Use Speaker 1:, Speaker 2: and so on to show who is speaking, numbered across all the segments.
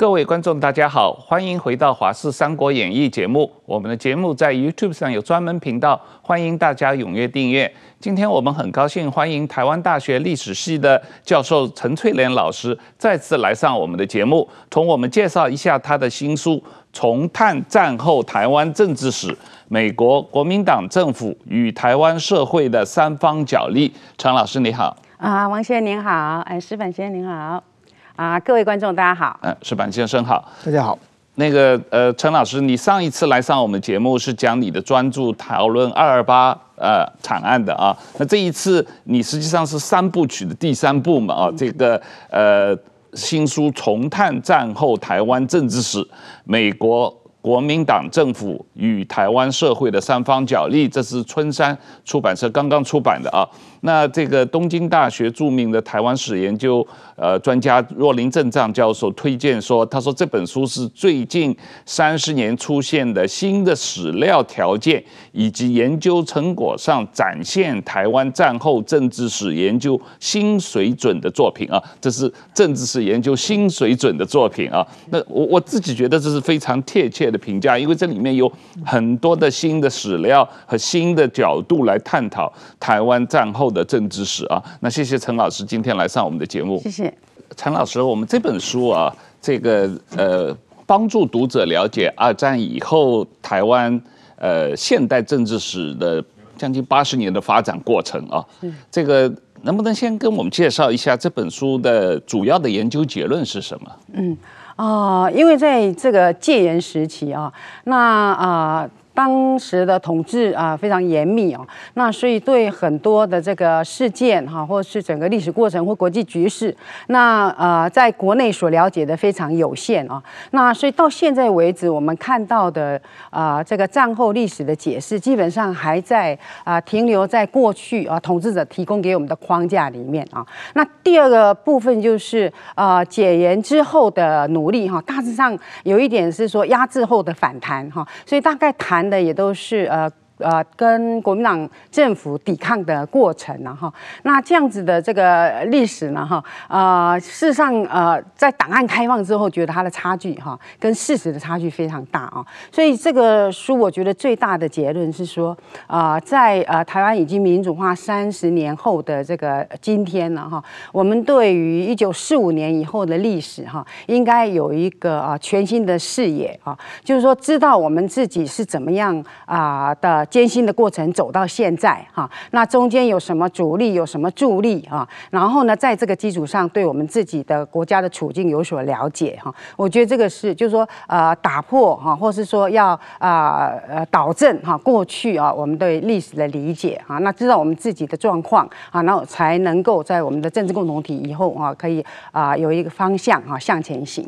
Speaker 1: 各位观众，大家好，欢迎回到《华视三国演义》节目。我们的节目在 YouTube 上有专门频道，欢迎大家踊跃订阅。今天我们很高兴欢迎台湾大学历史系的教授陈翠莲老师再次来上我们的节目，同我们介绍一下他的新书《重探战后台湾政治史：美国、国民党政府与台湾社会的三方角力》。陈老师，你好！
Speaker 2: 啊，王先生您好，哎，石板先生您好。啊，各位观众，大家好。
Speaker 1: 嗯，石板先生好，大家好。那个呃，陈老师，你上一次来上我们节目是讲你的专注讨论二二八呃惨案的啊。那这一次你实际上是三部曲的第三部嘛啊，这个呃新书《重探战后台湾政治史：美国国民党政府与台湾社会的三方角力》，这是春山出版社刚刚出版的啊。那这个东京大学著名的台湾史研究呃专家若林正藏教授推荐说，他说这本书是最近三十年出现的新的史料条件以及研究成果上展现台湾战后政治史研究新水准的作品啊，这是政治史研究新水准的作品啊。那我我自己觉得这是非常贴切的评价，因为这里面有很多的新的史料和新的角度来探讨台湾战后。的政治史啊，那谢谢陈老师今天来上我们的节目。谢谢，陈老师，我们这本书啊，这个呃，帮助读者了解二战以后台湾呃现代政治史的将近八十年的发展过程啊。这个能不能先跟我们介绍一下这本书的主要的研究结论是什么？
Speaker 2: 嗯，啊，因为在这个戒严时期啊，那啊。当时的统治啊非常严密哦，那所以对很多的这个事件哈，或是整个历史过程或国际局势，那呃在国内所了解的非常有限啊。那所以到现在为止，我们看到的啊这个战后历史的解释，基本上还在啊停留在过去啊统治者提供给我们的框架里面啊。那第二个部分就是啊解严之后的努力哈，大致上有一点是说压制后的反弹哈，所以大概谈。那也都是呃。呃，跟国民党政府抵抗的过程，然后那这样子的这个历史呢，哈，呃，事实上，呃，在档案开放之后，觉得它的差距，哈，跟事实的差距非常大啊。所以这个书，我觉得最大的结论是说，啊，在呃台湾已经民主化三十年后的这个今天呢，哈，我们对于一九四五年以后的历史，哈，应该有一个啊全新的视野啊，就是说，知道我们自己是怎么样啊的。艰辛的过程走到现在哈，那中间有什么阻力，有什么助力啊？然后呢，在这个基础上，对我们自己的国家的处境有所了解哈。我觉得这个是，就是说呃，打破哈，或是说要啊呃，导正哈过去啊我们对历史的理解啊，那知道我们自己的状况啊，然后才能够在我们的政治共同体以后啊，可以啊有一个方向啊向前行。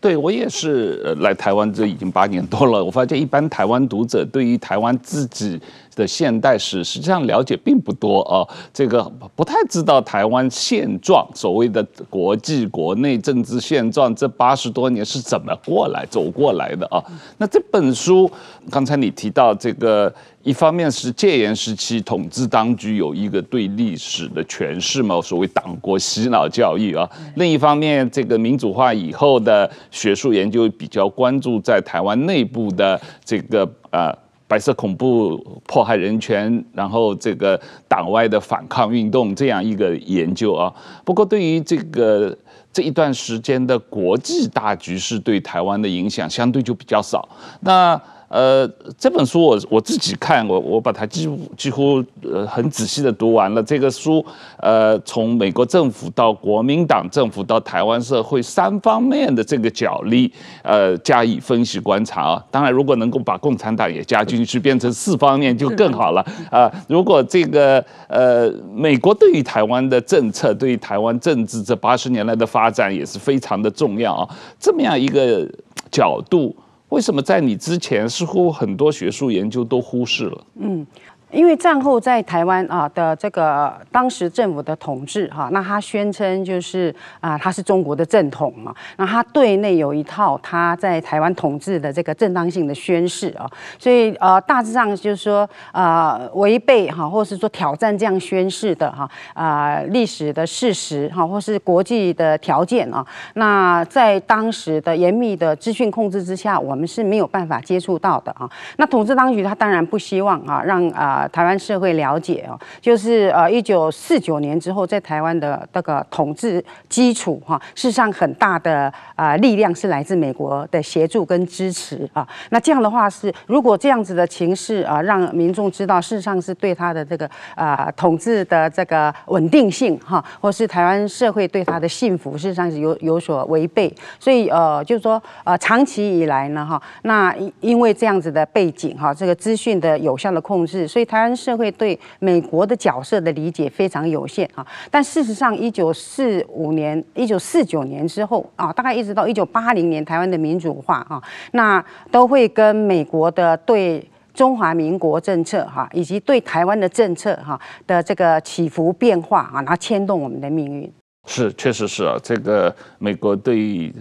Speaker 1: 对我也是，来台湾这已经八年多了。我发现一般台湾读者对于台湾自己。的现代史实际上了解并不多啊，这个不太知道台湾现状，所谓的国际国内政治现状，这八十多年是怎么过来走过来的啊？那这本书，刚才你提到这个，一方面是戒严时期统治当局有一个对历史的诠释嘛，所谓党国洗脑教育啊；另一方面，这个民主化以后的学术研究比较关注在台湾内部的这个啊。白色恐怖迫害人权，然后这个党外的反抗运动这样一个研究啊。不过对于这个这一段时间的国际大局势对台湾的影响，相对就比较少。那。呃，这本书我我自己看，我我把它几乎几乎呃很仔细的读完了。这个书呃，从美国政府到国民党政府到台湾社会三方面的这个角力呃加以分析观察啊。当然，如果能够把共产党也加进去，变成四方面就更好了啊。如果这个呃美国对于台湾的政策，对于台湾政治这八十年来的发展也是非常的重要啊。这么样一个角度。为什么在你之前，似乎很多学术研究都忽视了？
Speaker 2: 嗯。因为战后在台湾啊的这个当时政府的统治哈，那他宣称就是啊他是中国的正统嘛，那他对内有一套他在台湾统治的这个正当性的宣誓啊，所以呃大致上就是说啊违背哈，或是说挑战这样宣誓的哈啊历史的事实哈，或是国际的条件啊，那在当时的严密的资讯控制之下，我们是没有办法接触到的啊。那统治当局他当然不希望啊让啊。台湾社会了解哦，就是呃，一九四九年之后，在台湾的那个统治基础哈，事实上很大的啊力量是来自美国的协助跟支持啊。那这样的话是，如果这样子的情势啊，让民众知道，事实上是对他的这个啊统治的这个稳定性哈，或是台湾社会对他的幸福，事实上是有有所违背。所以呃，就是说呃，长期以来呢哈，那因为这样子的背景哈，这个资讯的有效的控制，所以台湾社会对美国的角色的理解非常有限啊，但事实上，一九四五年、一九四九年之后啊，大概一直到一九八零年，台湾的民主化啊，那都会跟美国的对中华民国政策哈，以及对台湾的政策哈的这个起伏变化啊，然后牵动我们的命运。
Speaker 1: 是，确实是啊，这个美国对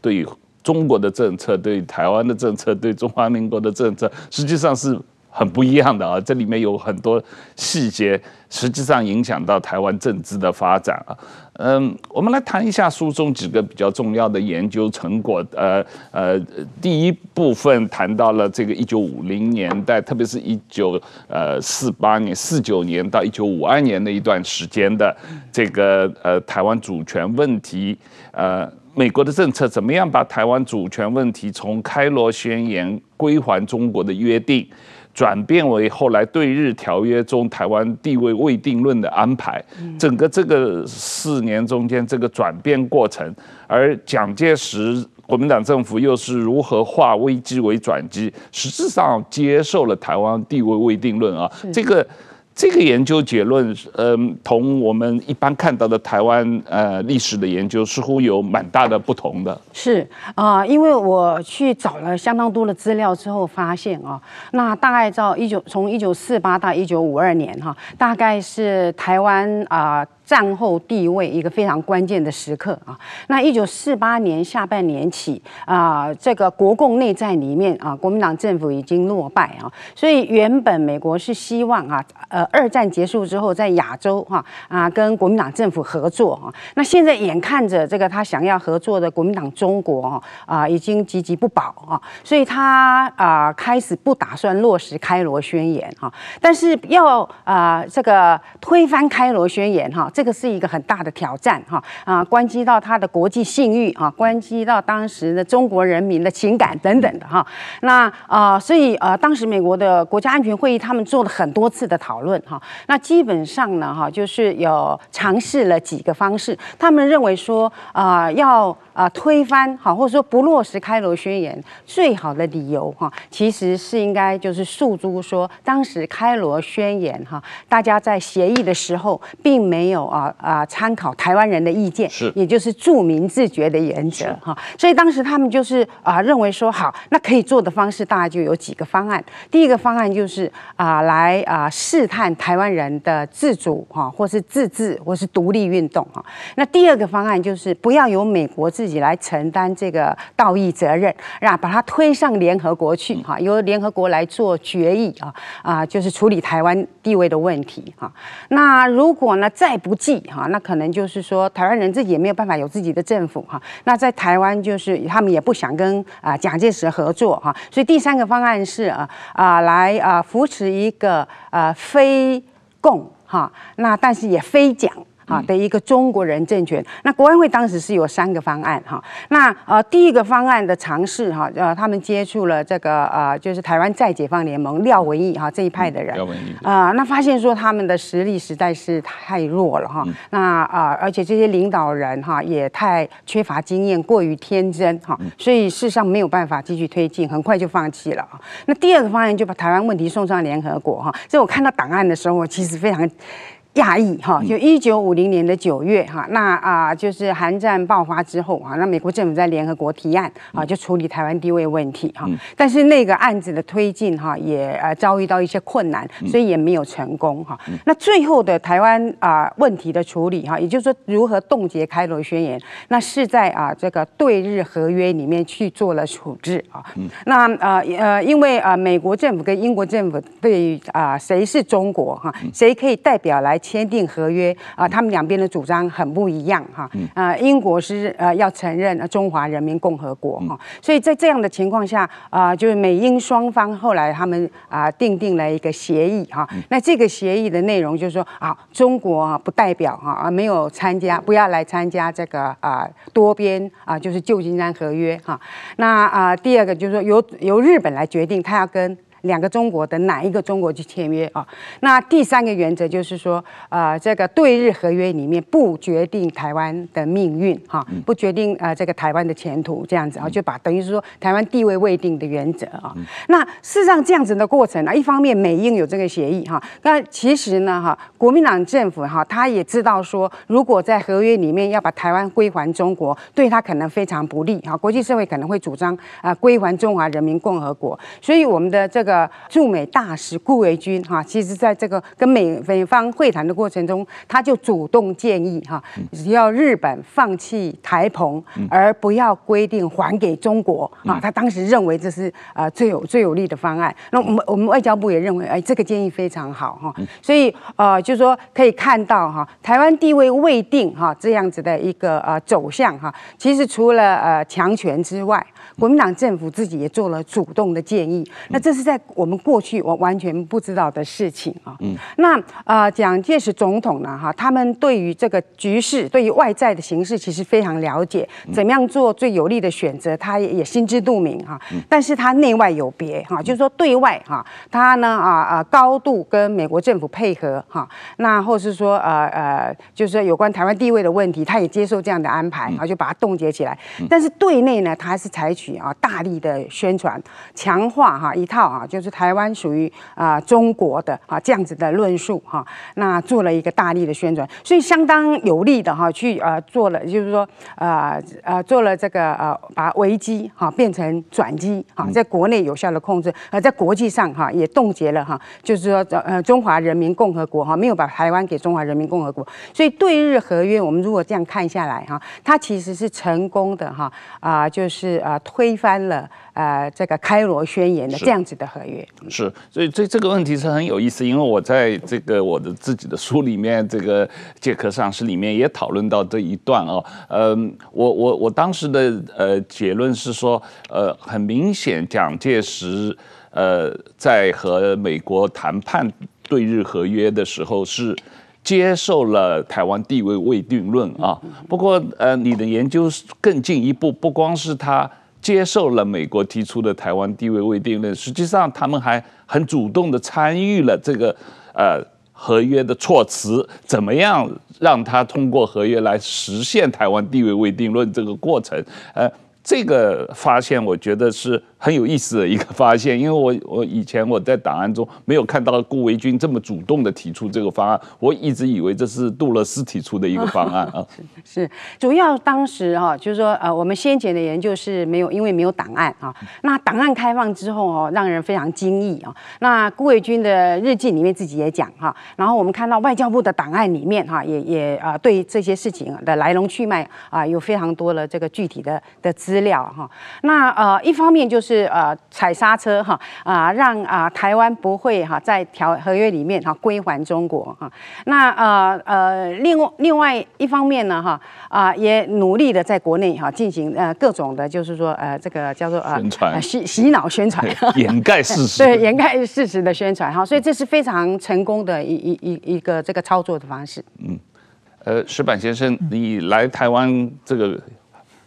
Speaker 1: 对中国的政策、对台湾的政策、对中华民国的政策，实际上是。很不一样的啊！这里面有很多细节，实际上影响到台湾政治的发展啊。嗯，我们来谈一下书中几个比较重要的研究成果。呃呃，第一部分谈到了这个一九五零年代，特别是一九呃四八年、四九年到一九五二年那一段时间的这个呃台湾主权问题，呃美国的政策怎么样把台湾主权问题从开罗宣言归还中国的约定。转变为后来对日条约中台湾地位未定论的安排，整个这个四年中间这个转变过程，而蒋介石国民党政府又是如何化危机为转机，实质上接受了台湾地位未定论啊，这个。这个研究结论，嗯，同我们一般看到的台湾呃历史的研究似乎有蛮大的不同的
Speaker 2: 是啊，因为我去找了相当多的资料之后，发现啊，那大概到一九从一九四八到一九五二年哈，大概是台湾啊。战后地位一个非常关键的时刻啊，那一九四八年下半年起啊，这个国共内战里面啊，国民党政府已经落败啊，所以原本美国是希望啊，呃，二战结束之后在亚洲哈啊，跟国民党政府合作哈，那现在眼看着这个他想要合作的国民党中国啊啊，已经岌岌不保啊，所以他啊开始不打算落实开罗宣言啊，但是要啊这个推翻开罗宣言哈。这个是一个很大的挑战哈啊，关系到他的国际信誉啊，关系到当时的中国人民的情感等等的哈。那啊，所以啊，当时美国的国家安全会议他们做了很多次的讨论哈。那基本上呢哈，就是有尝试了几个方式，他们认为说啊，要啊推翻好，或者说不落实开罗宣言，最好的理由哈，其实是应该就是诉诸说，当时开罗宣言哈，大家在协议的时候并没有。啊啊！参考台湾人的意见，是，也就是著名自觉的原则，哈。所以当时他们就是啊，认为说好，那可以做的方式，大概就有几个方案。第一个方案就是啊，来啊试探台湾人的自主，哈，或是自治，或是独立运动，哈。那第二个方案就是不要由美国自己来承担这个道义责任，啊，把它推上联合国去，哈，由联合国来做决议，啊啊，就是处理台湾地位的问题，哈。那如果呢，再不计哈，那可能就是说台湾人自己也没有办法有自己的政府哈。那在台湾就是他们也不想跟啊蒋介石合作哈，所以第三个方案是啊啊来啊扶持一个呃非共哈，那但是也非蒋。啊的一个中国人政权，那国安会当时是有三个方案哈，那呃第一个方案的尝试哈，呃他们接触了这个呃就是台湾再解放联盟廖文毅哈这一派的人，廖文毅啊，那发现说他们的实力实在是太弱了哈，那啊而且这些领导人哈也太缺乏经验，过于天真哈，所以事实上没有办法继续推进，很快就放弃了那第二个方案就把台湾问题送上联合国哈，所以我看到档案的时候，我其实非常。讶异哈，就一九五零年的九月哈，那啊就是韩战爆发之后哈，那美国政府在联合国提案啊，就处理台湾地位问题哈，但是那个案子的推进哈，也呃遭遇到一些困难，所以也没有成功哈。那最后的台湾啊问题的处理哈，也就是说如何冻结开罗宣言，那是在啊这个对日合约里面去做了处置啊。那呃呃，因为啊美国政府跟英国政府对啊谁是中国哈，谁可以代表来。签订合约啊，他们两边的主张很不一样哈，呃，英国是呃要承认中华人民共和国哈，所以在这样的情况下啊，就是美英双方后来他们啊订定了一个协议哈，那这个协议的内容就是说啊，中国啊不代表哈，啊没有参加，不要来参加这个啊多边啊，就是旧金山合约哈，那啊第二个就是说由由日本来决定，他要跟。两个中国的哪一个中国去签约啊？那第三个原则就是说，呃，这个对日合约里面不决定台湾的命运哈，不决定呃这个台湾的前途这样子啊，就把等于是说台湾地位未定的原则啊。那事实上这样子的过程呢，一方面美英有这个协议哈，那其实呢哈，国民党政府哈，他也知道说，如果在合约里面要把台湾归还中国，对他可能非常不利哈，国际社会可能会主张啊归还中华人民共和国，所以我们的这个。驻美大使顾维钧哈，其实在这个跟美美方会谈的过程中，他就主动建议哈，只要日本放弃台澎，而不要规定还给中国啊。他当时认为这是呃最有最有利的方案。那我们我们外交部也认为，哎，这个建议非常好哈。所以呃，就是说可以看到哈，台湾地位未定哈，这样子的一个呃走向哈。其实除了呃强权之外。国民党政府自己也做了主动的建议，那这是在我们过去我完全不知道的事情啊。嗯。那呃，蒋介石总统呢，哈，他们对于这个局势，对于外在的形式，其实非常了解，怎么样做最有利的选择，他也也心知肚明哈。但是他内外有别哈，就是说对外哈，他呢啊啊，高度跟美国政府配合哈，那或是说呃呃，就是说有关台湾地位的问题，他也接受这样的安排，然后就把它冻结起来。但是对内呢，他是采取。去啊，大力的宣传，强化哈一套啊，就是台湾属于啊中国的啊这样子的论述哈。那做了一个大力的宣传，所以相当有力的哈，去呃做了，就是说呃呃做了这个呃把危机哈变成转机哈，在国内有效的控制，呃在国际上哈也冻结了哈，就是说呃中华人民共和国哈没有把台湾给中华人民共和国，所以对日合约我们如果这样看下来哈，它其实是成功的哈啊，就是啊。推翻了啊，这个开罗宣言的这样子的合约
Speaker 1: 是，所以这这个问题是很有意思，因为我在这个我的自己的书里面，这个《杰克上市》里面也讨论到这一段啊。嗯，我我我当时的呃结论是说，呃，很明显，蒋介石呃在和美国谈判对日合约的时候是接受了台湾地位未定论啊。不过呃，你的研究更进一步，不光是他。接受了美国提出的台湾地位未定论，实际上他们还很主动地参与了这个呃合约的措辞，怎么样让他通过合约来实现台湾地位未定论这个过程？呃。这个发现我觉得是很有意思的一个发现，因为我 我以前我在档案中没有看到顾维钧这么主动的提出这个方案，我一直以为这是杜勒斯提出的一个方案啊。
Speaker 2: 是是，主要当时哈，就是说呃，我们先前的研究是没有，因为没有档案啊。那档案开放之后哦，让人非常惊异啊。那顾维钧的日记里面自己也讲哈，然后我们看到外交部的档案里面哈，也也啊，对这些事情的来龙去脉啊，有非常多的这个具体的的资。资料哈，那呃一方面就是呃踩刹车哈啊，让啊台湾不会哈在条合约里面哈归还中国哈，那呃呃另外另外一方面呢哈啊也努力的在国内哈进行呃各种的，就是说呃这个叫做啊洗洗脑宣传，掩盖事实，对掩盖事实的宣传哈，所以这是非常成功的一一一一个这个操作的方式。嗯，
Speaker 1: 呃石板先生，你来台湾这个。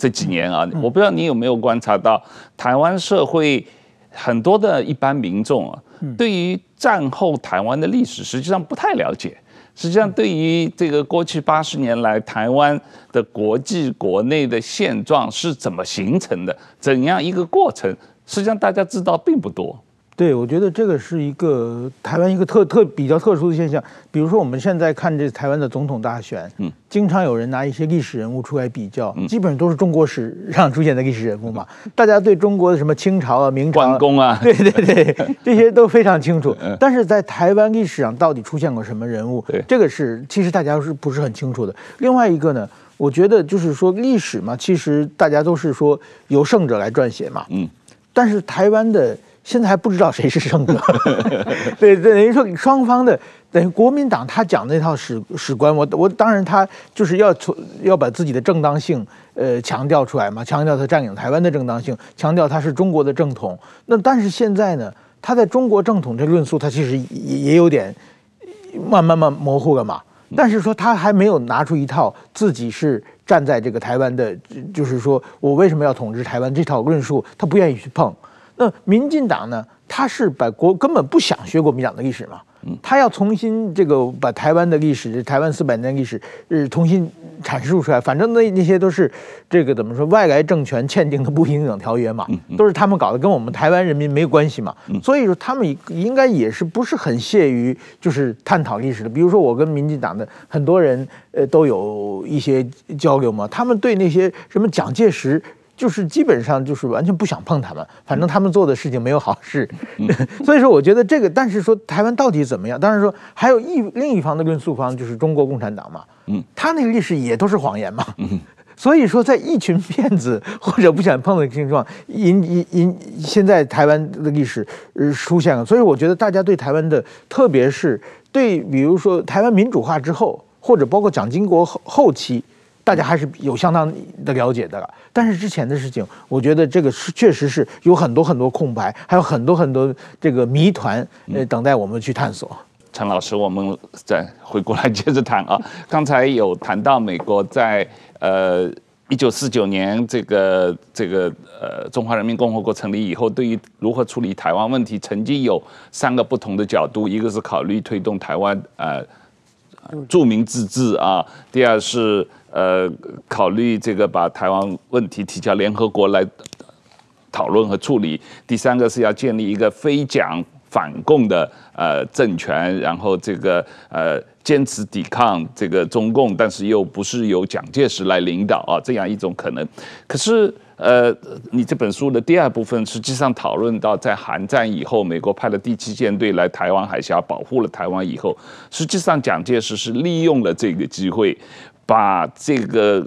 Speaker 1: 这几年啊，我不知道你有没有观察到，台湾社会很多的一般民众啊，对于战后台湾的历史，实际上不太了解。实际上，对于这个过去八十年来台湾的国际、国内的现状是怎么形成的，怎样一个过程，实际上大家知道并不多。
Speaker 3: 对，我觉得这个是一个台湾一个特特比较特殊的现象。比如说，我们现在看这台湾的总统大选，嗯，经常有人拿一些历史人物出来比较，基本上都是中国史上出现的历史人物嘛。大家对中国的什么清朝啊、明朝、关公啊，对对对，这些都非常清楚。但是在台湾历史上到底出现过什么人物，这个是其实大家是不是很清楚的？另外一个呢，我觉得就是说历史嘛，其实大家都是说由胜者来撰写嘛，嗯，但是台湾的。现在还不知道谁是胜者，对，等于说双方的，等于国民党他讲那套史史观，我我当然他就是要从要把自己的正当性呃强调出来嘛，强调他占领台湾的正当性，强调他是中国的正统。那但是现在呢，他在中国正统这论述，他其实也也有点慢慢慢模糊了嘛。但是说他还没有拿出一套自己是站在这个台湾的，就是说我为什么要统治台湾这套论述，他不愿意去碰。那民进党呢？他是把国根本不想学国民党的历史嘛？嗯，他要重新这个把台湾的历史，台湾四百年历史呃，重新阐述出来。反正那那些都是这个怎么说？外来政权签订的不平等条约嘛，都是他们搞的，跟我们台湾人民没关系嘛。所以说他们应该也是不是很屑于就是探讨历史的。比如说我跟民进党的很多人呃都有一些交流嘛，他们对那些什么蒋介石。就是基本上就是完全不想碰他们，反正他们做的事情没有好事，所以说我觉得这个，但是说台湾到底怎么样？当然说还有一另一方的论述方就是中国共产党嘛，嗯，他那个历史也都是谎言嘛，所以说在一群骗子或者不想碰的情况，引引引，现在台湾的历史呃出现了，所以我觉得大家对台湾的，特别是对比如说台湾民主化之后，或者包括蒋经国后后期。大家还是有相当的了解的，但是之前的事情，我觉得这个是确实是有很多很多空白，还有很多很多这个谜团，呃，等待我们去探索。
Speaker 1: 陈老师，我们再回过来接着谈啊。刚才有谈到美国在呃一九四九年这个这个呃中华人民共和国成立以后，对于如何处理台湾问题，曾经有三个不同的角度，一个是考虑推动台湾呃著名自治啊，第二是。呃，考虑这个把台湾问题提交联合国来讨论和处理。第三个是要建立一个非蒋反共的呃政权，然后这个呃坚持抵抗这个中共，但是又不是由蒋介石来领导啊，这样一种可能。可是呃，你这本书的第二部分实际上讨论到，在韩战以后，美国派了第七舰队来台湾海峡保护了台湾以后，实际上蒋介石是利用了这个机会。把这个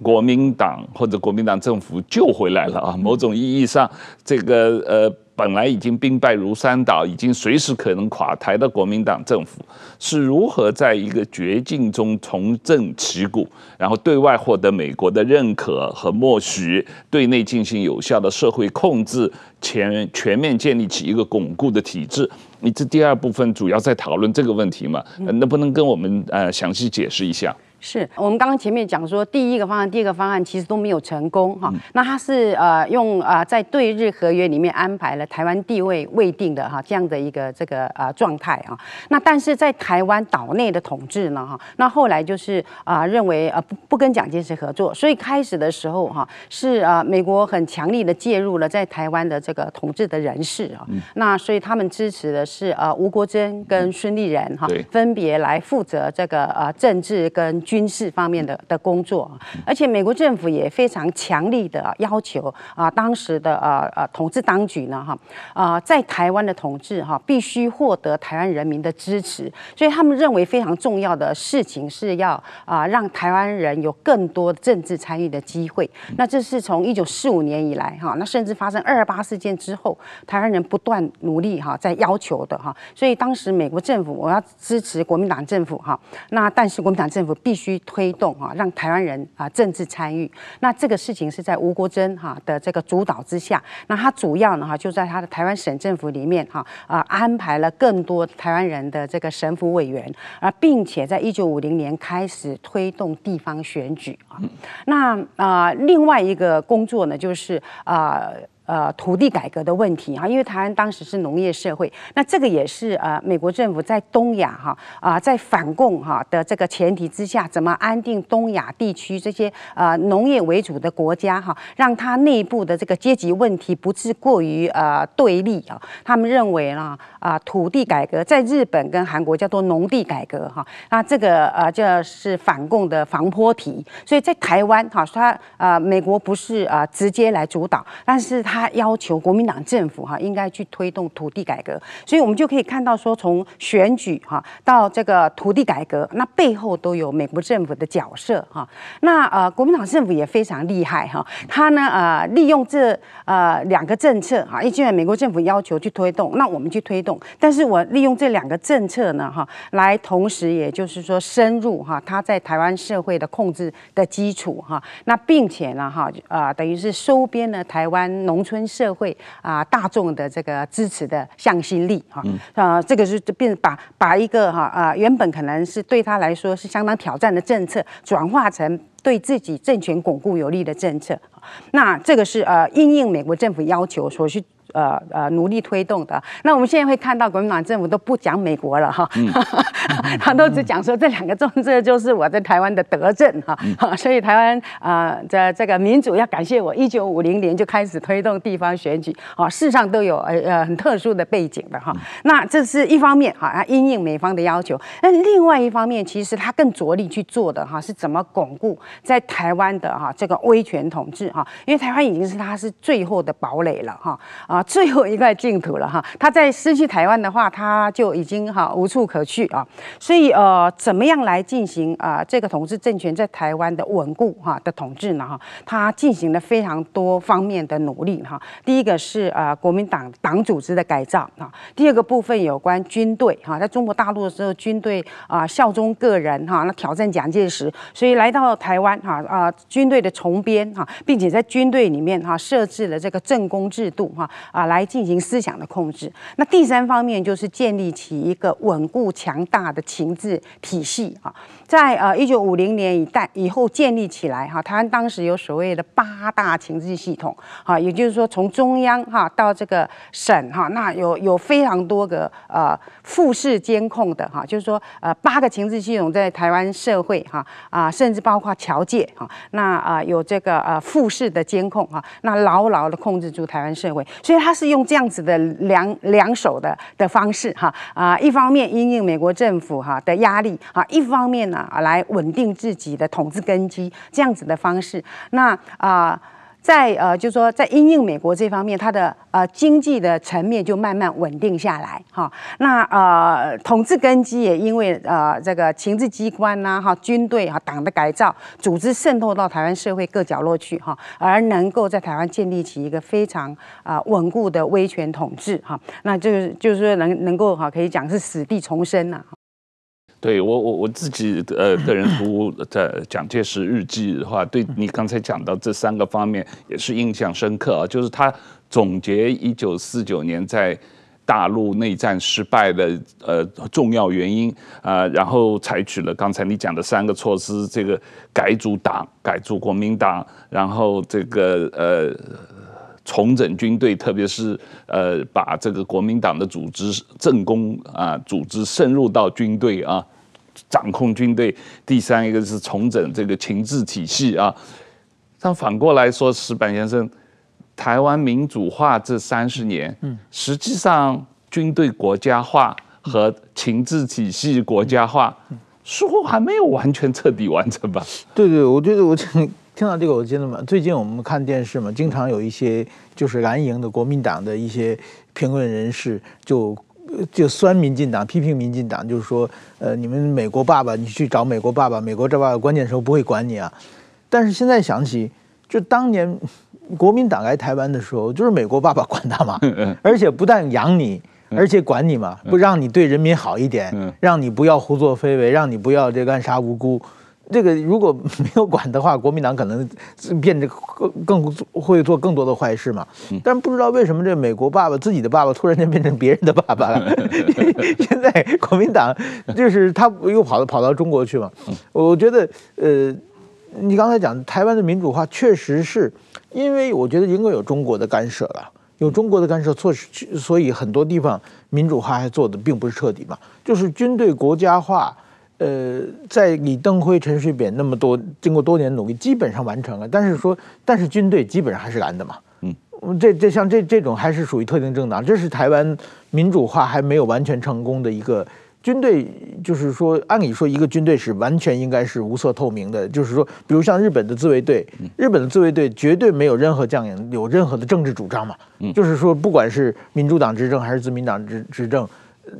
Speaker 1: 国民党或者国民党政府救回来了啊！某种意义上，这个呃，本来已经兵败如山倒，已经随时可能垮台的国民党政府，是如何在一个绝境中重振旗鼓，然后对外获得美国的认可和默许，对内进行有效的社会控制，全全面建立起一个巩固的体制？你这第二部分主要在讨论这个问题嘛？能不能跟我们呃详细解释一下。
Speaker 2: 是我们刚刚前面讲说，第一个方案、第二个方案其实都没有成功哈。那他是呃用啊在对日合约里面安排了台湾地位未定的哈这样的一个这个啊状态啊。那但是在台湾岛内的统治呢哈，那后来就是啊认为呃不不跟蒋介石合作，所以开始的时候哈是啊美国很强力的介入了在台湾的这个统治的人士啊。那所以他们支持的是啊吴国桢跟孙立人哈，分别来负责这个啊政治跟。军事方面的的工作，而且美国政府也非常强力的要求啊，当时的呃呃统治当局呢，哈啊在台湾的统治哈必须获得台湾人民的支持，所以他们认为非常重要的事情是要啊让台湾人有更多的政治参与的机会。那这是从一九四五年以来哈，那甚至发生二二八事件之后，台湾人不断努力哈在要求的哈，所以当时美国政府我要支持国民党政府哈，那但是国民党政府必须。需推动啊，让台湾人啊政治参与。那这个事情是在吴国桢哈的这个主导之下，那他主要呢哈就在他的台湾省政府里面哈啊安排了更多台湾人的这个省府委员，而并且在一九五零年开始推动地方选举啊。那啊另外一个工作呢就是啊。呃，土地改革的问题哈，因为台湾当时是农业社会，那这个也是呃，美国政府在东亚哈啊，在反共哈的这个前提之下，怎么安定东亚地区这些呃农业为主的国家哈，让它内部的这个阶级问题不致过于呃对立啊。他们认为呢啊，土地改革在日本跟韩国叫做农地改革哈，那这个呃就是反共的防坡堤，所以在台湾哈，它呃美国不是呃直接来主导，但是它。他要求国民党政府哈应该去推动土地改革，所以我们就可以看到说，从选举哈到这个土地改革，那背后都有美国政府的角色哈。那呃，国民党政府也非常厉害哈，他呢呃利用这呃两个政策哈，一方面美国政府要求去推动，那我们去推动，但是我利用这两个政策呢哈，来同时也就是说深入哈他在台湾社会的控制的基础哈，那并且呢哈啊等于是收编了台湾农。农村社会啊，大众的这个支持的向心力啊，呃，这个是变把把一个哈啊原本可能是对他来说是相当挑战的政策，转化成对自己政权巩固有利的政策那这个是呃，应应美国政府要求所去。呃呃，努力推动的。那我们现在会看到，国民党政府都不讲美国了哈，他都只讲说这两个政策就是我在台湾的德政哈，所以台湾啊，这这个民主要感谢我，一九五零年就开始推动地方选举，啊，世上都有呃很特殊的背景的哈。那这是一方面哈，啊，应应美方的要求。那另外一方面，其实他更着力去做的哈，是怎么巩固在台湾的哈这个威权统治哈，因为台湾已经是他是最后的堡垒了哈啊。最后一块净土了哈，他在失去台湾的话，他就已经哈无处可去啊。所以呃，怎么样来进行啊这个统治政权在台湾的稳固哈的统治呢哈？他进行了非常多方面的努力哈。第一个是呃国民党党组织的改造啊，第二个部分有关军队哈，在中国大陆的时候军队啊效忠个人哈，那挑战蒋介石，所以来到台湾哈啊军队的重编哈，并且在军队里面哈设置了这个政工制度哈。啊，来进行思想的控制。那第三方面就是建立起一个稳固强大的情治体系啊，在呃一九五零年以代以后建立起来哈。台湾当时有所谓的八大情治系统啊，也就是说从中央哈到这个省哈，那有有非常多个呃复式监控的哈，就是说呃八个情治系统在台湾社会哈啊，甚至包括侨界哈，那啊有这个呃复式的监控哈，那牢牢的控制住台湾社会，所以。他是用这样子的两两手的的方式哈啊，一方面因应美国政府哈的压力啊，一方面呢来稳定自己的统治根基，这样子的方式。那啊。在呃，就是说在因应美国这方面，它的呃经济的层面就慢慢稳定下来哈。那呃，统治根基也因为呃这个情治机关呐哈、军队啊、党的改造、组织渗透到台湾社会各角落去哈，而能够在台湾建立起一个非常啊稳固的威权统治哈。那就是就是说能能够哈，可以讲是死地重生了。
Speaker 1: 对我我我自己呃个人读的蒋介石日记的话，对你刚才讲到这三个方面也是印象深刻啊，就是他总结一九四九年在大陆内战失败的呃重要原因啊，然后采取了刚才你讲的三个措施，这个改组党，改组国民党，然后这个呃。重整军队，特别是呃，把这个国民党的组织政工啊，组织渗入到军队啊，掌控军队。第三，一个是重整这个情治体系啊。但反过来说，石板先生，台湾民主化这三十年，嗯，实际上军队国家化和情治体系国家化，似乎还没有完全彻底完成吧？
Speaker 3: 对对，我觉得我。听到这个，我记得嘛，最近我们看电视嘛，经常有一些就是蓝营的国民党的一些评论人士，就就酸民进党，批评民进党，就是说，呃，你们美国爸爸，你去找美国爸爸，美国这爸爸关键时候不会管你啊。但是现在想起，就当年国民党来台湾的时候，就是美国爸爸管他嘛，而且不但养你，而且管你嘛，不让你对人民好一点，让你不要胡作非为，让你不要这滥杀无辜。这个如果没有管的话，国民党可能变得更更会做更多的坏事嘛。但不知道为什么这美国爸爸自己的爸爸突然间变成别人的爸爸了。现在国民党就是他又跑到跑到中国去嘛。我觉得呃，你刚才讲台湾的民主化，确实是因为我觉得应该有中国的干涉了，有中国的干涉措施，所以很多地方民主化还做的并不是彻底嘛，就是军队国家化。呃，在李登辉、陈水扁那么多经过多年努力，基本上完成了。但是说，但是军队基本上还是蓝的嘛。嗯，这这像这这种还是属于特定政党，这是台湾民主化还没有完全成功的一个军队。就是说，按理说一个军队是完全应该是无色透明的。就是说，比如像日本的自卫队，日本的自卫队绝对没有任何将领有任何的政治主张嘛。嗯，就是说，不管是民主党执政还是自民党执执政。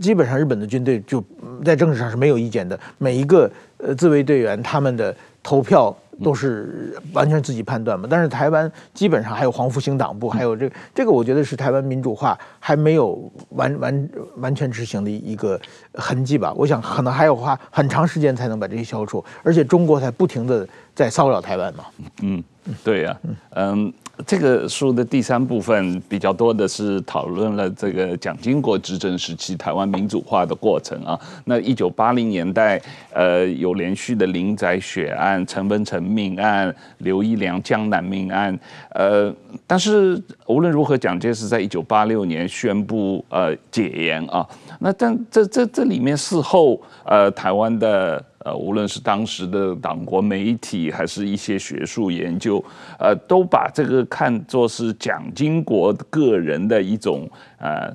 Speaker 3: 基本上日本的军队就在政治上是没有意见的，每一个呃自卫队员他们的投票都是完全自己判断嘛。但是台湾基本上还有黄复兴党部，还有这这个，我觉得是台湾民主化还没有完完完全执行的一个痕迹吧。我想可能还要花很长时间才能把这些消除，而且中国在不停的在骚扰台湾嘛。
Speaker 1: 嗯，对呀，嗯。这个书的第三部分比较多的是讨论了这个蒋经国执政时期台湾民主化的过程啊。那一九八零年代，呃，有连续的林宅血案、陈文成命案、刘一良江南命案，呃，但是无论如何，蒋介石在一九八六年宣布呃解严啊。那但这这这里面事后呃，台湾的。呃，无论是当时的党国媒体，还是一些学术研究，呃，都把这个看作是蒋经国个人的一种呃。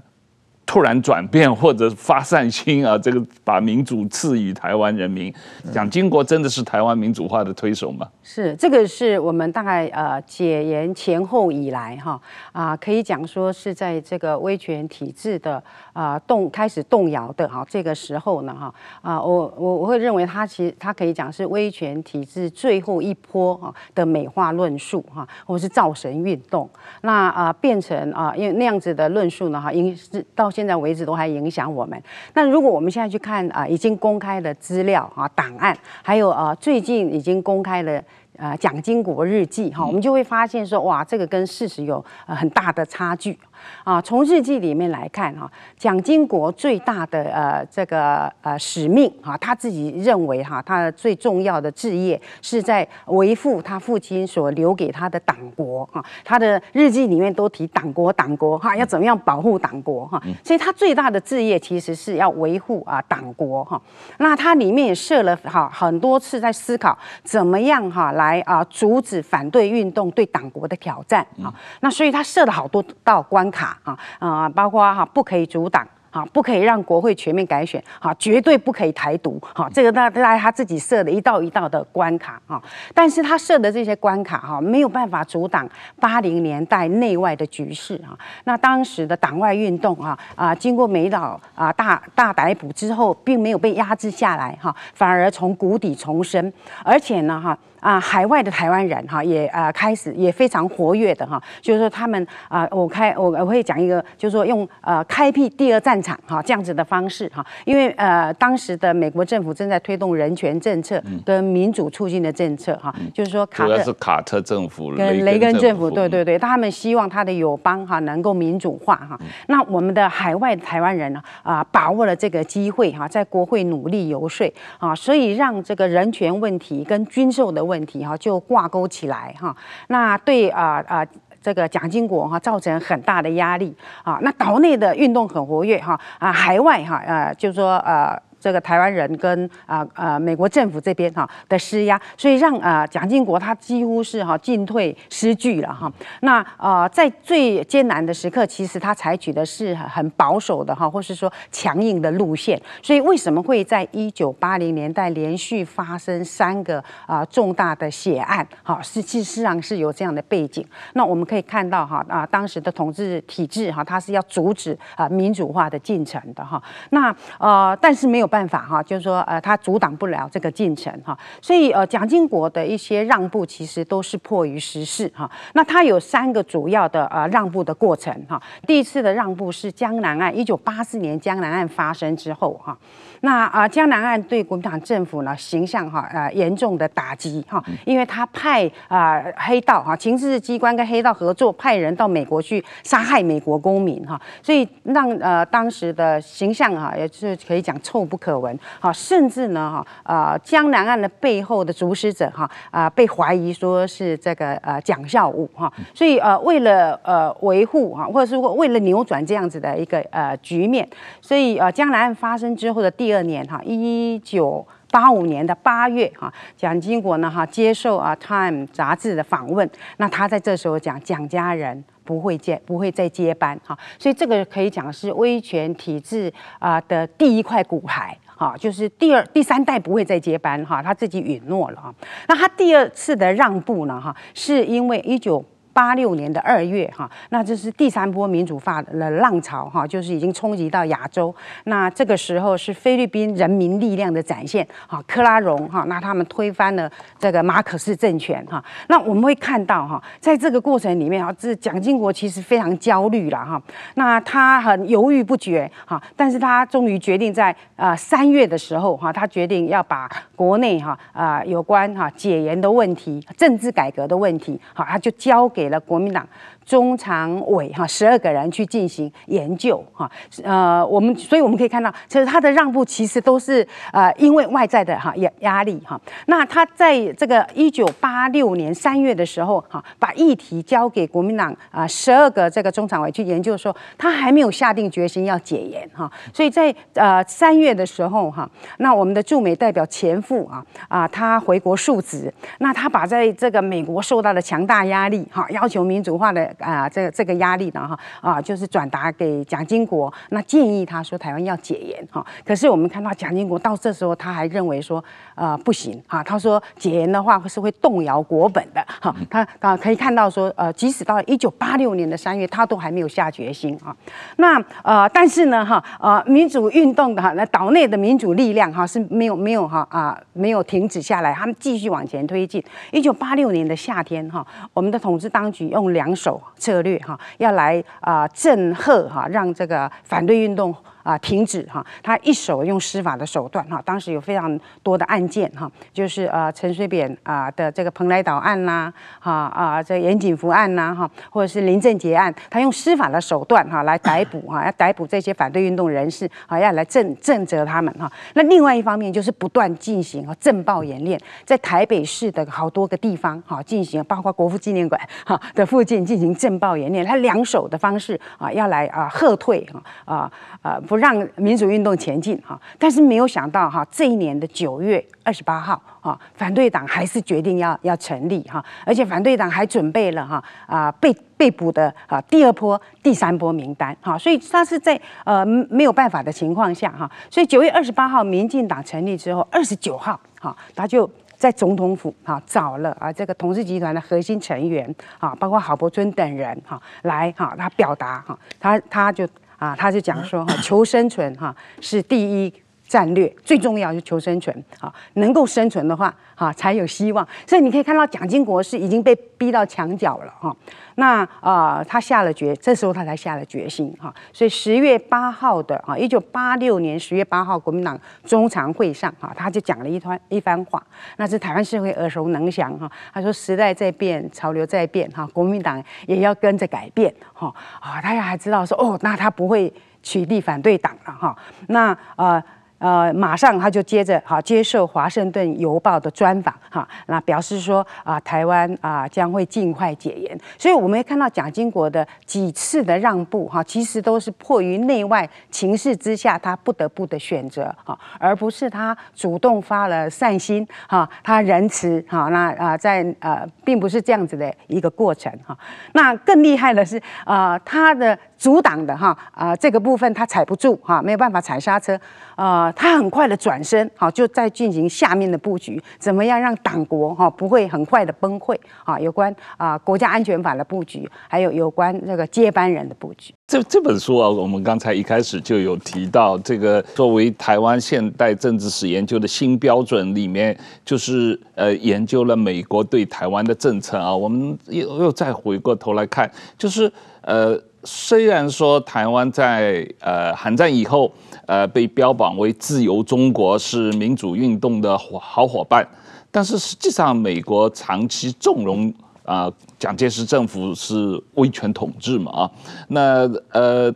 Speaker 1: 突然转变或者发善心啊，这个把民主赐予台湾人民，蒋经国真的是台湾民主化的推手吗？
Speaker 2: 是，这个是我们大概呃解严前后以来哈啊，可以讲说是在这个威权体制的啊动开始动摇的哈，这个时候呢哈啊我我我会认为他其实他可以讲是威权体制最后一波啊的美化论述哈，或是造神运动，那啊变成啊因为那样子的论述呢哈，因该是到。现在为止都还影响我们。那如果我们现在去看啊，已经公开的资料啊、档案，还有啊，最近已经公开的啊，蒋经国日记哈，我们就会发现说，哇，这个跟事实有很大的差距。啊，从日记里面来看，哈，蒋经国最大的呃这个呃使命，哈，他自己认为，哈，他最重要的志业是在维护他父亲所留给他的党国，哈，他的日记里面都提党国党国，哈，要怎么样保护党国，哈，所以他最大的志业其实是要维护啊党国，哈，那他里面也设了哈很多次在思考怎么样哈来啊阻止反对运动对党国的挑战，啊，那所以他设了好多道关。卡啊啊，包括哈不可以阻挡啊，不可以让国会全面改选哈，绝对不可以台独哈，这个大大家他自己设的一道一道的关卡哈，但是他设的这些关卡哈没有办法阻挡八零年代内外的局势哈，那当时的党外运动哈，啊经过美老啊大大逮捕之后，并没有被压制下来哈，反而从谷底重生，而且呢哈。啊，海外的台湾人哈也啊开始也非常活跃的哈，就是说他们啊，我开我我会讲一个，就是说用呃开辟第二战场哈这样子的方式哈，因为呃当时的美国政府正在推动人权政策跟民主促进的政策哈，就是说卡特是
Speaker 1: 卡特政府跟雷根政府，对对
Speaker 2: 对，他们希望他的友邦哈能够民主化哈，那我们的海外台湾人呢啊把握了这个机会哈，在国会努力游说啊，所以让这个人权问题跟军售的问。问题哈就挂钩起来哈，那对啊啊这个蒋经国哈造成很大的压力啊，那岛内的运动很活跃哈啊，海外哈呃就是说呃。这个台湾人跟啊啊美国政府这边哈的施压，所以让啊蒋经国他几乎是哈进退失据了哈。那啊在最艰难的时刻，其实他采取的是很保守的哈，或是说强硬的路线。所以为什么会在一九八零年代连续发生三个啊重大的血案？好，实际上是有这样的背景。那我们可以看到哈啊当时的统治体制哈，它是要阻止啊民主化的进程的哈。那啊但是没有。办法哈，就是说呃，他阻挡不了这个进程哈，所以呃，蒋经国的一些让步其实都是迫于时势哈。那他有三个主要的呃让步的过程哈。第一次的让步是江南案，一九八四年江南案发生之后哈。那啊，江南岸对国民党政府呢形象哈呃严重的打击哈，因为他派啊黑道哈，情治机关跟黑道合作，派人到美国去杀害美国公民哈，所以让呃当时的形象哈也是可以讲臭不可闻哈，甚至呢哈呃江南岸的背后的主使者哈啊被怀疑说是这个呃蒋孝武哈，所以呃为了呃维护哈，或者是为了扭转这样子的一个呃局面，所以呃江南案发生之后的第二。二年哈，一九八五年的八月哈，蒋经国呢哈接受啊《Time》杂志的访问，那他在这时候讲，蒋家人不会接不会再接班哈，所以这个可以讲是威权体制啊的第一块骨牌哈，就是第二第三代不会再接班哈，他自己允诺了啊。那他第二次的让步呢哈，是因为一九。八六年的二月哈，那这是第三波民主化的浪潮哈，就是已经冲击到亚洲。那这个时候是菲律宾人民力量的展现哈，克拉荣哈，那他们推翻了这个马可斯政权哈。那我们会看到哈，在这个过程里面哈，这蒋经国其实非常焦虑了哈，那他很犹豫不决哈，但是他终于决定在啊三月的时候哈，他决定要把国内哈啊有关哈解严的问题、政治改革的问题，好，他就交给。给了国民党。中常委哈十二个人去进行研究哈呃我们所以我们可以看到其实他的让步其实都是呃因为外在的哈压压力哈那他在这个一九八六年三月的时候哈把议题交给国民党啊十二个这个中常委去研究说他还没有下定决心要解严哈所以在呃三月的时候哈那我们的驻美代表钱复啊啊他回国述职那他把在这个美国受到的强大压力哈要求民主化的。啊，这个这个压力的哈啊，就是转达给蒋经国，那建议他说台湾要解严哈。可是我们看到蒋经国到这时候，他还认为说啊不行哈，他说解严的话是会动摇国本的哈。他啊可以看到说呃，即使到一九八六年的三月，他都还没有下决心啊。那呃，但是呢哈呃，民主运动的哈，那岛内的民主力量哈是没有没有哈啊没有停止下来，他们继续往前推进。一九八六年的夏天哈，我们的统治当局用两手。策略哈，要来啊震慑哈，让这个反对运动。啊，停止哈！他一手用司法的手段哈，当时有非常多的案件哈，就是呃陈水扁啊的这个蓬莱岛案啦，哈啊这严景福案啦哈，或者是林正杰案，他用司法的手段哈来逮捕哈，要逮捕这些反对运动人士，啊，要来镇镇责他们哈。那另外一方面就是不断进行啊政爆演练，在台北市的好多个地方哈进行，包括国父纪念馆哈的附近进行政爆演练，他两手的方式啊要来啊喝退啊啊啊不。让民主运动前进哈，但是没有想到哈，这一年的九月二十八号哈，反对党还是决定要要成立哈，而且反对党还准备了哈啊被被捕的啊第二波第三波名单哈，所以他是在呃没有办法的情况下哈，所以九月二十八号民进党成立之后二十九号哈，他就在总统府哈找了啊这个同氏集团的核心成员啊，包括郝柏村等人哈来哈他表达哈他他就。啊，他就讲说，哈，求生存，哈，是第一。战略最重要是求生存，啊，能够生存的话，好才有希望。所以你可以看到蒋经国是已经被逼到墙角了哈。那啊，他下了决，这时候他才下了决心哈。所以十月八号的啊，一九八六年十月八号国民党中常会上哈，他就讲了一番一番话，那是台湾社会耳熟能详哈。他说时代在变，潮流在变哈，国民党也要跟着改变哈啊。大家还知道说哦，那他不会取缔反对党了哈。那呃。呃，马上他就接着哈接受《华盛顿邮报》的专访哈，那表示说啊，台湾啊将会尽快解严。所以我们会看到蒋经国的几次的让步哈，其实都是迫于内外情势之下他不得不的选择哈，而不是他主动发了善心哈，他仁慈哈，那啊在啊并不是这样子的一个过程哈。那更厉害的是啊他的。阻挡的哈啊，这个部分他踩不住哈，没有办法踩刹车，呃，他很快的转身，好，就在进行下面的布局，怎么样让党国哈不会很快的崩溃啊？有关啊国家安全法的布局，还有有关那个接班人的布局。
Speaker 1: 这这本书啊，我们刚才一开始就有提到，这个作为台湾现代政治史研究的新标准，里面就是呃研究了美国对台湾的政策啊。我们又又再回过头来看，就是呃。虽然说台湾在呃，寒战以后，呃，被标榜为自由中国，是民主运动的伙好伙伴，但是实际上，美国长期纵容啊，蒋介石政府是威权统治嘛啊，那呃，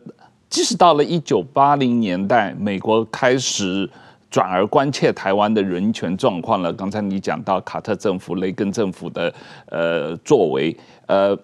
Speaker 1: 即使到了一九八零年代，美国开始转而关切台湾的人权状况了。刚才你讲到卡特政府、雷根政府的呃作为，呃。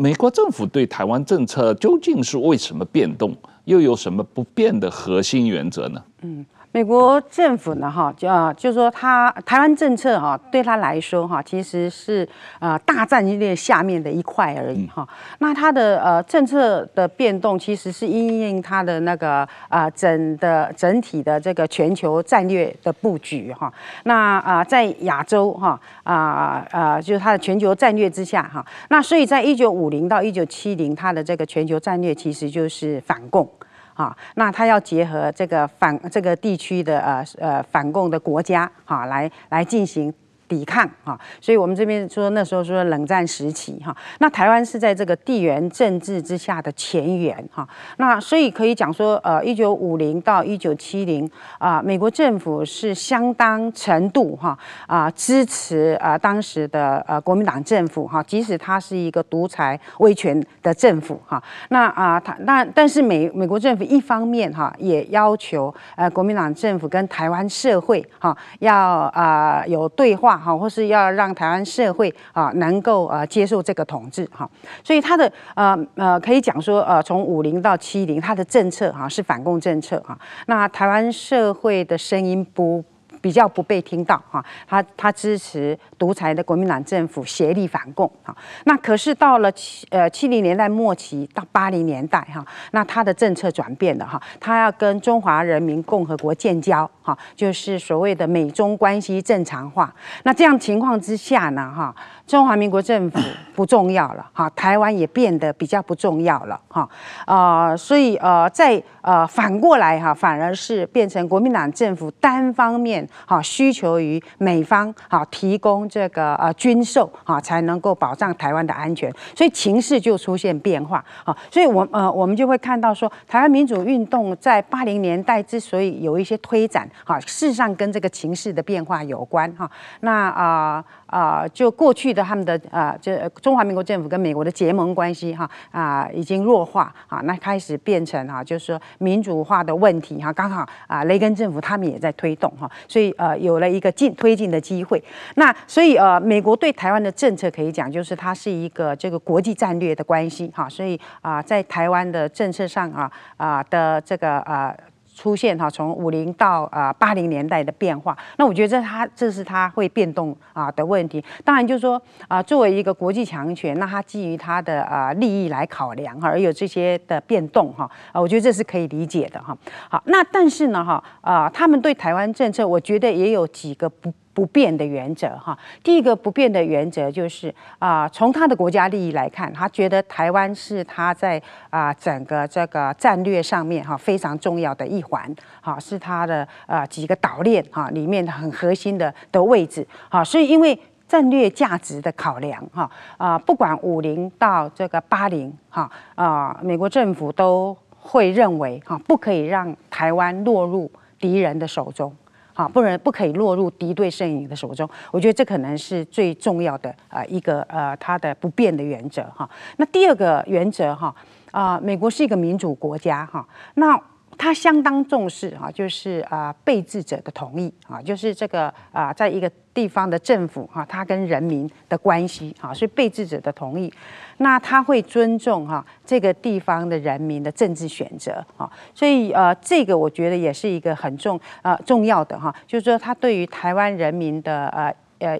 Speaker 1: 美国政府对台湾政策究竟是为什么变动？又有什么不变的核心原则呢？嗯。
Speaker 2: 美国政府呢，哈，叫就是说，他台湾政策哈，对他来说哈，其实是呃大战略下面的一块而已哈。那它的呃政策的变动，其实是因应它的那个呃整的整体的这个全球战略的布局哈。那啊，在亚洲哈啊啊，就是它的全球战略之下哈。那所以在一九五零到一九七零，它的这个全球战略其实就是反共。啊，那他要结合这个反这个地区的呃呃反共的国家哈，来来进行。抵抗哈，所以我们这边说那时候说冷战时期哈，那台湾是在这个地缘政治之下的前沿哈，那所以可以讲说呃，一九五零到一九七零啊，美国政府是相当程度哈啊支持啊当时的呃国民党政府哈，即使它是一个独裁威权的政府哈，那啊它那但是美美国政府一方面哈也要求呃国民党政府跟台湾社会哈要啊有对话。好，或是要让台湾社会啊能够啊接受这个统治哈，所以他的呃呃可以讲说呃从五零到七零，他的政策哈是反共政策哈，那台湾社会的声音不。比较不被听到哈，他他支持独裁的国民党政府协力反共哈，那可是到了七呃七零年代末期到八零年代哈，那他的政策转变了哈，他要跟中华人民共和国建交哈，就是所谓的美中关系正常化。那这样情况之下呢哈，中华民国政府不重要了哈，台湾也变得比较不重要了哈，啊，所以呃在呃反过来哈，反而是变成国民党政府单方面。好，需求于美方好提供这个呃军售啊，才能够保障台湾的安全，所以情势就出现变化啊，所以我呃我们就会看到说，台湾民主运动在八零年代之所以有一些推展哈，事实上跟这个情势的变化有关哈。那啊啊，就过去的他们的呃，就中华民国政府跟美国的结盟关系哈啊，已经弱化啊，那开始变成啊，就是说民主化的问题哈，刚好啊，雷根政府他们也在推动哈，所以。所以呃，有了一个进推进的机会。那所以呃，美国对台湾的政策可以讲，就是它是一个这个国际战略的关系哈。所以啊，在台湾的政策上啊啊的这个啊。出现哈，从五零到呃八零年代的变化，那我觉得它这是它会变动啊的问题。当然，就是说啊，作为一个国际强权，那它基于它的啊利益来考量哈，而有这些的变动哈啊，我觉得这是可以理解的哈。好，那但是呢哈啊，他们对台湾政策，我觉得也有几个不。不变的原则哈，第一个不变的原则就是啊，从他的国家利益来看，他觉得台湾是他在啊整个这个战略上面哈非常重要的一环，哈，是他的啊几个岛链哈里面很核心的的位置，哈，所以因为战略价值的考量哈啊，不管五零到这个八零哈啊，美国政府都会认为哈不可以让台湾落入敌人的手中。啊，不能不可以落入敌对阵营的手中，我觉得这可能是最重要的啊一个呃它的不变的原则哈。那第二个原则哈，啊，美国是一个民主国家哈，那他相当重视哈，就是啊被治者的同意啊，就是这个啊，在一个地方的政府哈，他跟人民的关系啊，是被治者的同意。那他会尊重哈这个地方的人民的政治选择啊，所以呃，这个我觉得也是一个很重呃重要的哈，就是说他对于台湾人民的呃呃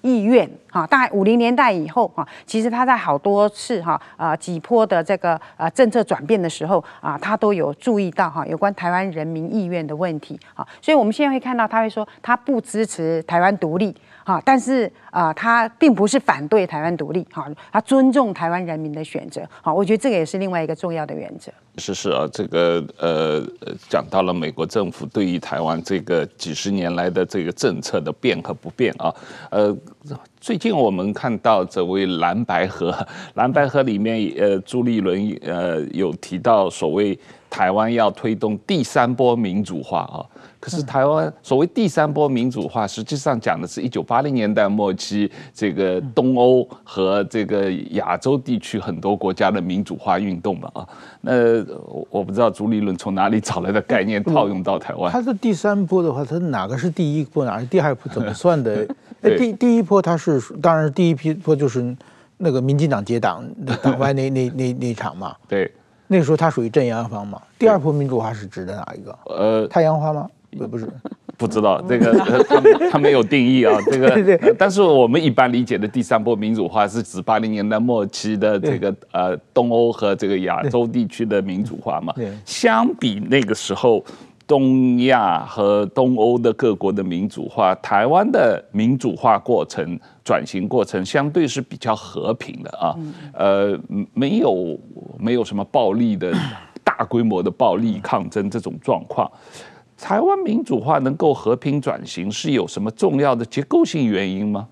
Speaker 2: 意愿哈，大概五零年代以后哈，其实他在好多次哈啊几波的这个呃政策转变的时候啊，他都有注意到哈有关台湾人民意愿的问题哈，所以我们现在会看到他会说他不支持台湾独立。哈，但是啊，他并不是反对台湾独立，哈，他尊重台湾人民的选择，好，我觉得这个也是另外一个重要的原则。
Speaker 1: 是是啊，这个呃，讲到了美国政府对于台湾这个几十年来的这个政策的变和不变啊，呃，最近我们看到这位蓝白河，蓝白河里面呃，朱立伦呃有提到所谓台湾要推动第三波民主化啊。可是台湾所谓第三波民主化，实际上讲的是一九八零年代末期这个东欧和这个亚洲地区很多国家的民主化运动嘛啊，那我不知道朱立伦从哪里找来的概念套用到台湾。他是
Speaker 3: 第三波的话，他哪个是第一波，哪个是第二波，怎么算的？第第一波他是，当然第一批波，就是那个民进党接党党外那那那那场嘛。对，那时候他属于正阳方嘛。第二波民主化是指的哪一个？呃，太阳花吗？
Speaker 1: 不不是，不知道这个他他没有定义啊。这个，但是我们一般理解的第三波民主化是指八零年代末期的这个呃东欧和这个亚洲地区的民主化嘛。相比那个时候，东亚和东欧的各国的民主化，台湾的民主化过程转型过程相对是比较和平的啊。呃，没有没有什么暴力的、大规模的暴力抗争这种状况。台湾民主化能够和平转型，是有什么重要的结构性原因吗？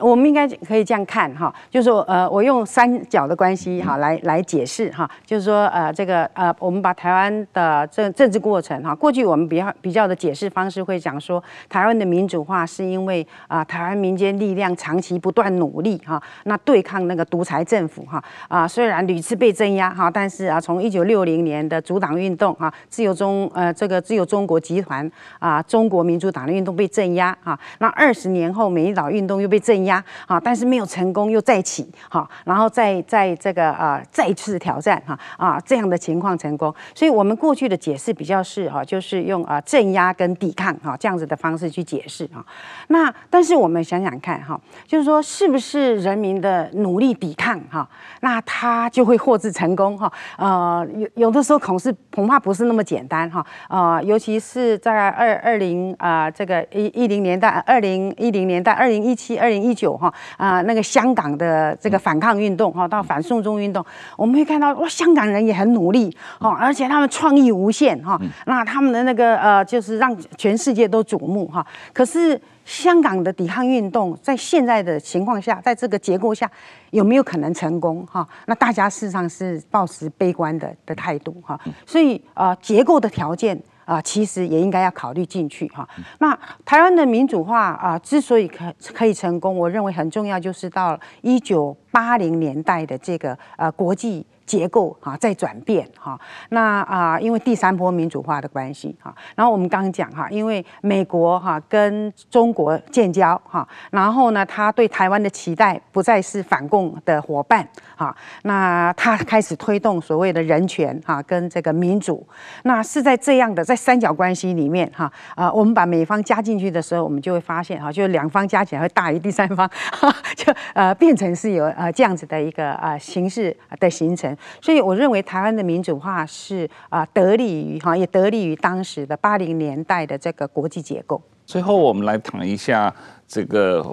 Speaker 2: 我们应该可以这样看哈，就是说，呃，我用三角的关系哈来来解释哈，就是说，呃，这个呃，我们把台湾的政政治过程哈，过去我们比较比较的解释方式会讲说，台湾的民主化是因为啊，台湾民间力量长期不断努力哈，那对抗那个独裁政府哈，啊，虽然屡次被镇压哈，但是啊，从一九六零年的主党运动哈，自由中呃这个自由中国集团啊，中国民主党的运动被镇压啊，那二十年后美岛运动又被镇。镇压啊，但是没有成功，又再起哈，然后再在这个啊再次挑战哈啊这样的情况成功，所以我们过去的解释比较是哈，就是用啊镇压跟抵抗哈这样子的方式去解释哈。那但是我们想想看哈，就是说是不是人民的努力抵抗哈，那他就会获致成功哈？呃，有有的时候恐是恐怕不是那么简单哈啊，尤其是在二二零啊这个一一零年代，二零一零年代，二零一七二零。一九哈啊，那个香港的这个反抗运动哈，到反送中运动，我们会看到哇，香港人也很努力哈，而且他们创意无限哈，那他们的那个呃，就是让全世界都瞩目哈。可是香港的抵抗运动在现在的情况下，在这个结构下有没有可能成功哈？那大家事实上是抱持悲观的的态度哈，所以啊，结构的条件。啊，其实也应该要考虑进去哈。那台湾的民主化啊，之所以可可以成功，我认为很重要就是到一九八零年代的这个呃国际。结构哈在转变哈，那啊因为第三波民主化的关系哈，然后我们刚刚讲哈，因为美国哈跟中国建交哈，然后呢他对台湾的期待不再是反共的伙伴哈，那他开始推动所谓的人权哈跟这个民主，那是在这样的在三角关系里面哈啊，我们把美方加进去的时候，我们就会发现哈，就两方加起来会大于第三方，就呃变成是有呃这样子的一个啊形式的形成。所以我认为台湾的民主化是啊得力于哈也得力于当时的八零年代的这个国际结构。
Speaker 1: 最后我们来谈一下这个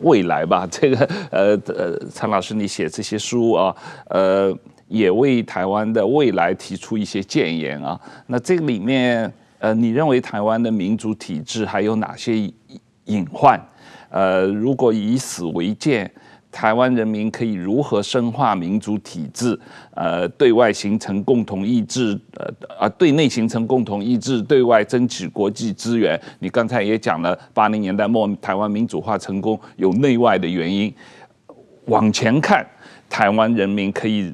Speaker 1: 未来吧。这个呃呃，陈老师你写这些书啊，呃也为台湾的未来提出一些建言啊。那这个里面呃，你认为台湾的民主体制还有哪些隐患？呃，如果以史为鉴。台湾人民可以如何深化民主体制？呃，对外形成共同意志，呃啊，对内形成共同意志，对外争取国际资源。你刚才也讲了，八零年代末台湾民主化成功有内外的原因。往前看，台湾人民可以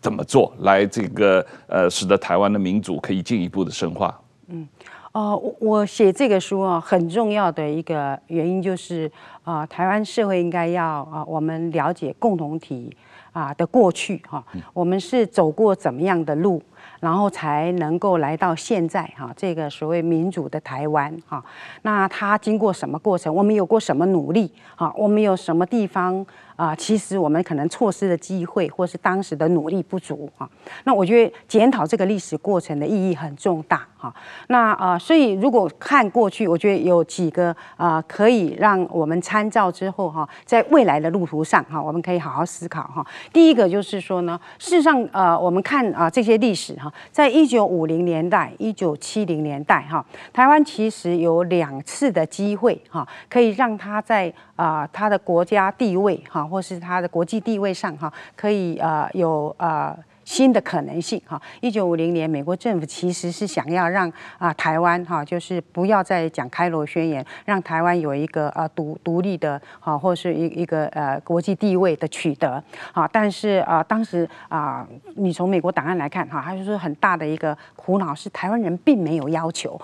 Speaker 1: 怎么做来这个呃，使得台湾的民主可以进一步的深化？嗯，
Speaker 2: 哦、我我写这个书啊，很重要的一个原因就是。啊，台湾社会应该要啊，我们了解共同体啊的过去哈，我们是走过怎么样的路，然后才能够来到现在哈，这个所谓民主的台湾哈，那它经过什么过程？我们有过什么努力？哈，我们有什么地方啊？其实我们可能错失的机会，或是当时的努力不足啊。那我觉得检讨这个历史过程的意义很重大哈。那啊，所以如果看过去，我觉得有几个啊，可以让我们。参照之后哈，在未来的路途上哈，我们可以好好思考哈。第一个就是说呢，事实上呃，我们看啊这些历史哈，在一九五零年代、一九七零年代哈，台湾其实有两次的机会哈，可以让它在啊它的国家地位哈，或是它的国际地位上哈，可以啊有啊。新的可能性哈，一九五零年，美国政府其实是想要让啊台湾哈，就是不要再讲开罗宣言，让台湾有一个啊独独立的哈，或者是一一个呃国际地位的取得啊。但是啊，当时啊，你从美国档案来看哈，就是很大的一个苦恼是台湾人并没有要求，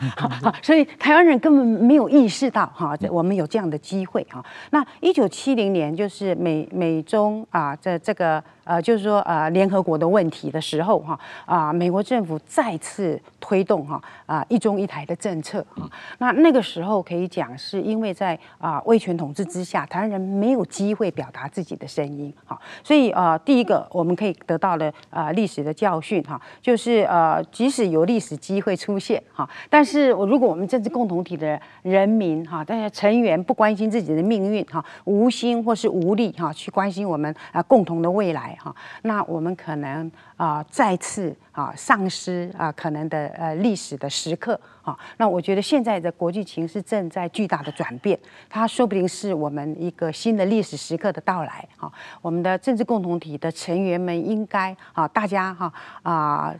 Speaker 2: 所以台湾人根本没有意识到哈，我们有这样的机会哈。那一九七零年就是美美中啊这这个。呃，就是说，呃，联合国的问题的时候，哈，啊，美国政府再次推动哈，啊，一中一台的政策，哈，那那个时候可以讲是因为在啊威权统治之下，台湾人没有机会表达自己的声音，哈，所以呃，第一个我们可以得到的啊历史的教训，哈，就是呃，即使有历史机会出现，哈，但是我如果我们政治共同体的人民，哈，大家成员不关心自己的命运，哈，无心或是无力，哈，去关心我们啊共同的未来。哈，那我们可能啊，再次啊，丧失啊，可能的呃历史的时刻啊。那我觉得现在的国际情势正在巨大的转变，他说不定是我们一个新的历史时刻的到来啊。我们的政治共同体的成员们应该啊，大家哈啊。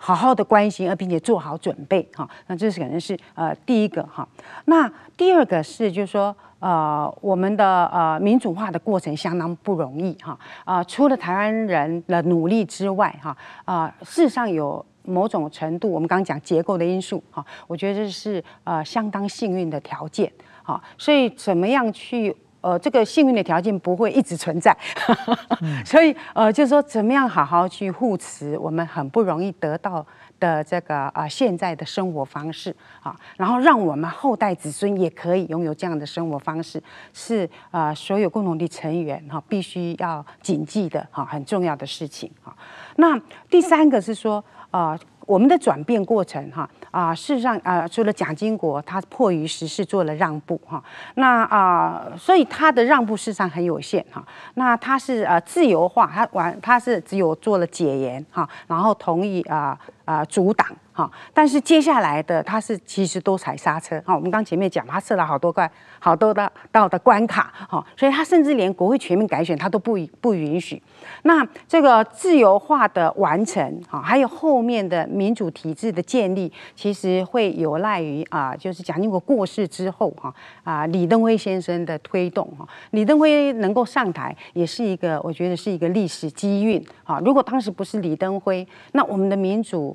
Speaker 2: 好好的关心，而并且做好准备，哈，那这是可能是呃第一个哈。那第二个是，就是说，呃，我们的呃民主化的过程相当不容易哈。啊，除了台湾人的努力之外，哈，啊，事实上有某种程度，我们刚刚讲结构的因素哈，我觉得这是呃相当幸运的条件，哈，所以怎么样去？呃，这个幸运的条件不会一直存在，所以呃，就是说怎么样好好去护持我们很不容易得到的这个啊，现在的生活方式啊，然后让我们后代子孙也可以拥有这样的生活方式，是呃，所有共同的成员哈必须要谨记的哈，很重要的事情哈。那第三个是说啊。我们的转变过程，哈啊，事实上，呃，除了蒋经国，他迫于时势做了让步，哈，那啊，所以他的让步事实上很有限，哈，那他是呃自由化，他完他是只有做了解严，哈，然后同意啊。啊，阻挡哈，但是接下来的他是其实都踩刹车哈。我们刚前面讲，他设了好多关，好多的道的关卡哈，所以他甚至连国会全面改选他都不不允许。那这个自由化的完成哈，还有后面的民主体制的建立，其实会有赖于啊，就是蒋经国过世之后哈，啊李登辉先生的推动哈，李登辉能够上台也是一个我觉得是一个历史机运哈。如果当时不是李登辉，那我们的民主。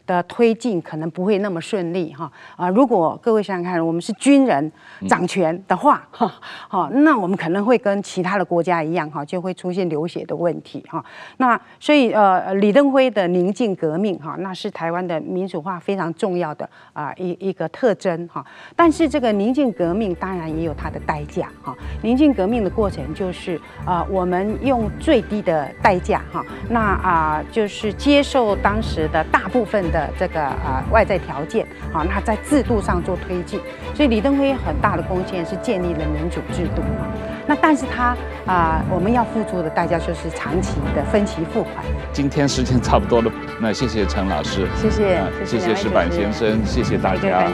Speaker 2: 呃，推进可能不会那么顺利哈啊！如果各位想想看，我们是军人掌权的话，哈，好，那我们可能会跟其他的国家一样哈，就会出现流血的问题哈。那所以呃，李登辉的宁静革命哈，那是台湾的民主化非常重要的啊一一个特征哈。但是这个宁静革命当然也有它的代价哈。宁静革命的过程就是啊，我们用最低的代价哈，那啊就是接受当时的大部分的。这个啊外在条件啊，那在制度上做推进，所以李登辉有很大的贡献，是建立了民主制度。那但是他啊，我们要付出的，代价就是长期的分期付款。
Speaker 1: 今天时间差不多了，那谢谢陈老师，谢谢，谢谢石板先生，谢谢大家。